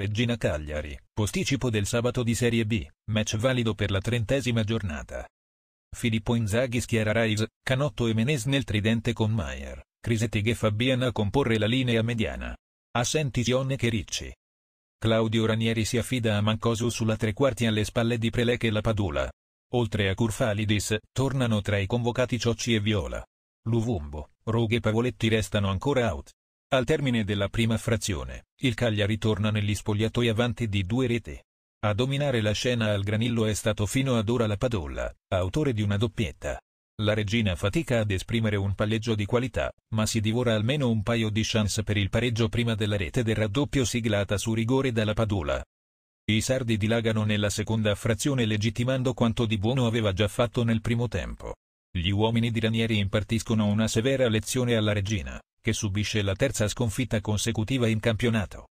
Regina Cagliari, posticipo del sabato di Serie B, match valido per la trentesima giornata. Filippo Inzaghi schiera Raiz, Canotto e Menes nel tridente con Maier, Crisetig e Fabian a comporre la linea mediana. Assenti Sionnek e Ricci. Claudio Ranieri si affida a Mancosu sulla tre quarti alle spalle di Prelec e la Padula. Oltre a Curfalidis, tornano tra i convocati Ciocci e Viola. Luvumbo, Rughe e Pavoletti restano ancora out. Al termine della prima frazione, il Caglia ritorna negli spogliatoi avanti di due rete. A dominare la scena al granillo è stato fino ad ora la Padolla, autore di una doppietta. La regina fatica ad esprimere un palleggio di qualità, ma si divora almeno un paio di chance per il pareggio prima della rete del raddoppio siglata su rigore dalla Padola. I sardi dilagano nella seconda frazione legittimando quanto di buono aveva già fatto nel primo tempo. Gli uomini di Ranieri impartiscono una severa lezione alla regina che subisce la terza sconfitta consecutiva in campionato.